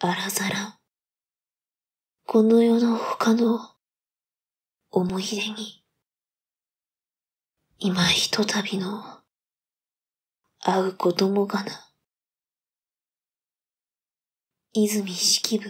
あらざら、この世の他の思い出に、今ひとたびの会うこともがな、泉式部。